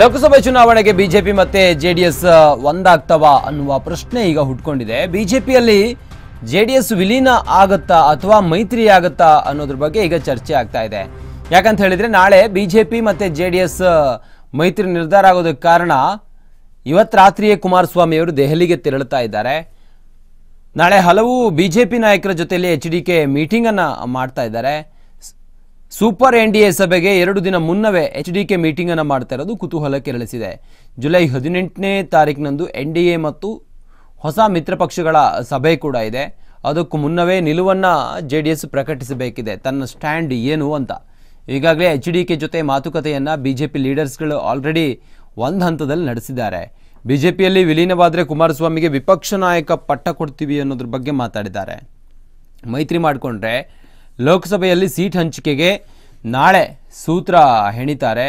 ಲೋಕಸಭೆ ಚುನಾವಣೆಗೆ ಬಿಜೆಪಿ ಮತ್ತೆ ಎಸ್ ಒಂದಾಗ್ತವಾ ಅನ್ನುವ ಪ್ರಶ್ನೆ ಈಗ ಹುಟ್ಕೊಂಡಿದೆ ಬಿಜೆಪಿಯಲ್ಲಿ ಎಸ್ ವಿಲೀನ ಆಗತ್ತಾ ಅಥವಾ ಮೈತ್ರಿ ಆಗತ್ತಾ ಅನ್ನೋದ್ರ ಬಗ್ಗೆ ಈಗ ಚರ್ಚೆ ಆಗ್ತಾ ಇದೆ ಯಾಕಂತ ಹೇಳಿದ್ರೆ ನಾಳೆ ಬಿಜೆಪಿ ಮತ್ತೆ ಎಸ್ ಮೈತ್ರಿ ನಿರ್ಧಾರ ಆಗೋದಕ್ಕೆ ಕಾರಣ ಇವತ್ತು ರಾತ್ರಿಯೇ ಕುಮಾರಸ್ವಾಮಿ ಅವರು ದೆಹಲಿಗೆ ತೆರಳುತ್ತಾ ಇದ್ದಾರೆ ನಾಳೆ ಹಲವು ಬಿಜೆಪಿ ನಾಯಕರ ಜೊತೆಯಲ್ಲಿ ಎಚ್ ಡಿ ಕೆ ಮೀಟಿಂಗನ್ನು ಮಾಡ್ತಾ ಇದ್ದಾರೆ ಸೂಪರ್ ಎನ್ ಡಿ ಎ ಸಭೆಗೆ ಎರಡು ದಿನ ಮುನ್ನವೇ ಎಚ್ ಡಿ ಕೆ ಮೀಟಿಂಗ್ ಅನ್ನು ಮಾಡ್ತಾ ಇರೋದು ಕುತೂಹಲ ಕೆರಳಿಸಿದೆ ಜುಲೈ ಹದಿನೆಂಟನೇ ತಾರೀಕಿನಂದು ಎನ್ ಡಿ ಎ ಮತ್ತು ಹೊಸ ಮಿತ್ರ ಪಕ್ಷಗಳ ಸಭೆ ಕೂಡ ಇದೆ ಅದಕ್ಕೂ ಮುನ್ನವೇ ನಿಲುವನ್ನು ಜೆ ಡಿ ಎಸ್ ಪ್ರಕಟಿಸಬೇಕಿದೆ ತನ್ನ ಸ್ಟ್ಯಾಂಡ್ ಏನು ಅಂತ ಈಗಾಗಲೇ ಎಚ್ ಡಿ ಕೆ ಜೊತೆ ಮಾತುಕತೆಯನ್ನು ಬಿ ಜೆ ಪಿ ಲೀಡರ್ಸ್ಗಳು ಆಲ್ರೆಡಿ ಒಂದು ಹಂತದಲ್ಲಿ ನಡೆಸಿದ್ದಾರೆ ಬಿ ಜೆ ಪಿಯಲ್ಲಿ ವಿಲೀನವಾದರೆ ಕುಮಾರಸ್ವಾಮಿಗೆ ವಿಪಕ್ಷ ನಾಯಕ ಪಟ್ಟ ಕೊಡ್ತೀವಿ ಅನ್ನೋದ್ರ ಬಗ್ಗೆ ಮಾತಾಡಿದ್ದಾರೆ ಮೈತ್ರಿ ಮಾಡಿಕೊಂಡ್ರೆ ಲೋಕಸಭೆಯಲ್ಲಿ ಸೀಟ್ ಹಂಚಿಕೆಗೆ ನಾಳೆ ಸೂತ್ರ ಹೆಣಿತಾರೆ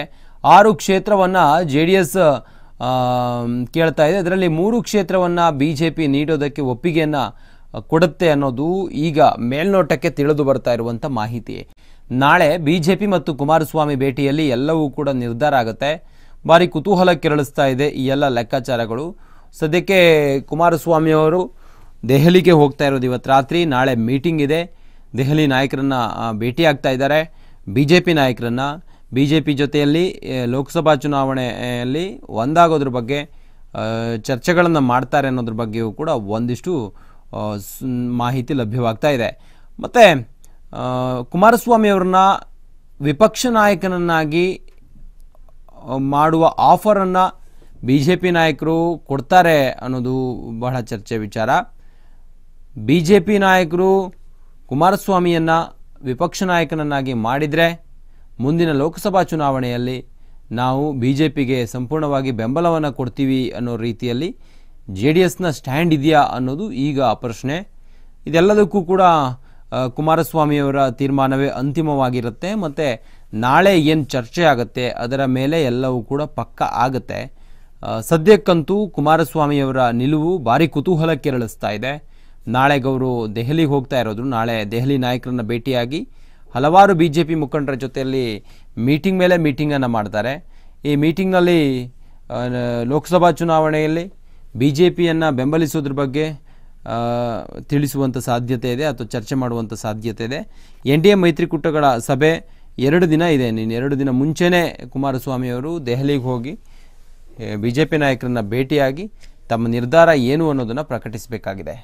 ಆರು ಕ್ಷೇತ್ರವನ್ನು ಜೆ ಡಿ ಎಸ್ ಕೇಳ್ತಾ ಇದೆ ಅದರಲ್ಲಿ ಮೂರು ಕ್ಷೇತ್ರವನ್ನು ಬಿ ಜೆ ಪಿ ನೀಡೋದಕ್ಕೆ ಒಪ್ಪಿಗೆಯನ್ನು ಕೊಡುತ್ತೆ ಅನ್ನೋದು ಈಗ ಮೇಲ್ನೋಟಕ್ಕೆ ತಿಳಿದು ಬರ್ತಾ ಇರುವಂಥ ಮಾಹಿತಿ ನಾಳೆ ಬಿ ಜೆ ಪಿ ಮತ್ತು ಕುಮಾರಸ್ವಾಮಿ ಭೇಟಿಯಲ್ಲಿ ಎಲ್ಲವೂ ಕೂಡ ನಿರ್ಧಾರ ಆಗುತ್ತೆ ಭಾರಿ ಕುತೂಹಲ ಕೆರಳಿಸ್ತಾ ಇದೆ ಈ ಎಲ್ಲ ಲೆಕ್ಕಾಚಾರಗಳು ಸದ್ಯಕ್ಕೆ ಕುಮಾರಸ್ವಾಮಿಯವರು ದೆಹಲಿಗೆ ಹೋಗ್ತಾ ಇರೋದು ಇವತ್ತು ರಾತ್ರಿ ನಾಳೆ ಮೀಟಿಂಗ್ ಇದೆ ದೆಹಲಿ ನಾಯಕರನ್ನು ಭೇಟಿಯಾಗ್ತಾ ಇದ್ದಾರೆ ಬಿ ಜೆ ಪಿ ನಾಯಕರನ್ನು ಬಿ ಜೆ ಪಿ ಜೊತೆಯಲ್ಲಿ ಲೋಕಸಭಾ ಚುನಾವಣೆಯಲ್ಲಿ ಒಂದಾಗೋದ್ರ ಬಗ್ಗೆ ಚರ್ಚೆಗಳನ್ನು ಮಾಡ್ತಾರೆ ಅನ್ನೋದ್ರ ಬಗ್ಗೆಯೂ ಕೂಡ ಒಂದಿಷ್ಟು ಮಾಹಿತಿ ಲಭ್ಯವಾಗ್ತಾ ಇದೆ ಮತ್ತು ಕುಮಾರಸ್ವಾಮಿ ಅವ್ರನ್ನ ವಿಪಕ್ಷ ನಾಯಕನನ್ನಾಗಿ ಮಾಡುವ ಆಫರನ್ನು ಬಿ ಜೆ ಪಿ ನಾಯಕರು ಕೊಡ್ತಾರೆ ಅನ್ನೋದು ಬಹಳ ಚರ್ಚೆ ವಿಚಾರ ಬಿ ಜೆ ಪಿ ನಾಯಕರು ಕುಮಾರಸ್ವಾಮಿಯನ್ನು ವಿಪಕ್ಷ ನಾಯಕನನ್ನಾಗಿ ಮಾಡಿದರೆ ಮುಂದಿನ ಲೋಕಸಭಾ ಚುನಾವಣೆಯಲ್ಲಿ ನಾವು ಬಿ ಜೆ ಪಿಗೆ ಸಂಪೂರ್ಣವಾಗಿ ಬೆಂಬಲವನ್ನು ಕೊಡ್ತೀವಿ ಅನ್ನೋ ರೀತಿಯಲ್ಲಿ ಜೆ ಡಿ ಎಸ್ನ ಸ್ಟ್ಯಾಂಡ್ ಇದೆಯಾ ಅನ್ನೋದು ಈಗ ಪ್ರಶ್ನೆ ಇದೆಲ್ಲದಕ್ಕೂ ಕೂಡ ಕುಮಾರಸ್ವಾಮಿಯವರ ತೀರ್ಮಾನವೇ ಅಂತಿಮವಾಗಿರುತ್ತೆ ಮತ್ತು ನಾಳೆ ಏನು ಚರ್ಚೆ ಆಗುತ್ತೆ ಅದರ ಮೇಲೆ ಎಲ್ಲವೂ ಕೂಡ ಪಕ್ಕ ಆಗುತ್ತೆ ಸದ್ಯಕ್ಕಂತೂ ಕುಮಾರಸ್ವಾಮಿಯವರ ನಿಲುವು ಭಾರಿ ಕುತೂಹಲಕ್ಕೆರಳಿಸ್ತಾ ಇದೆ ನಾಳೆ ಗೌರು ದೆಹಲಿಗೆ ಹೋಗ್ತಾ ಇರೋದು ನಾಳೆ ದೆಹಲಿ ನಾಯಕರನ್ನು ಭೇಟಿಯಾಗಿ ಹಲವಾರು ಬಿ ಜೆ ಪಿ ಮುಖಂಡರ ಜೊತೆಯಲ್ಲಿ ಮೀಟಿಂಗ್ ಮೇಲೆ ಮೀಟಿಂಗನ್ನು ಮಾಡ್ತಾರೆ ಈ ಮೀಟಿಂಗ್ನಲ್ಲಿ ಲೋಕಸಭಾ ಚುನಾವಣೆಯಲ್ಲಿ ಬಿ ಜೆ ಪಿಯನ್ನು ಬೆಂಬಲಿಸೋದ್ರ ಬಗ್ಗೆ ತಿಳಿಸುವಂಥ ಸಾಧ್ಯತೆ ಇದೆ ಅಥವಾ ಚರ್ಚೆ ಮಾಡುವಂಥ ಸಾಧ್ಯತೆ ಇದೆ ಎನ್ ಡಿ ಎ ಮೈತ್ರಿಕೂಟಗಳ ಸಭೆ ಎರಡು ದಿನ ಇದೆ ನೀನು ಎರಡು ದಿನ ಮುಂಚೆನೇ ಕುಮಾರಸ್ವಾಮಿಯವರು ದೆಹಲಿಗೆ ಹೋಗಿ ಬಿ ಜೆ ಪಿ ನಾಯಕರನ್ನು ಭೇಟಿಯಾಗಿ ತಮ್ಮ ನಿರ್ಧಾರ ಏನು ಅನ್ನೋದನ್ನು ಪ್ರಕಟಿಸಬೇಕಾಗಿದೆ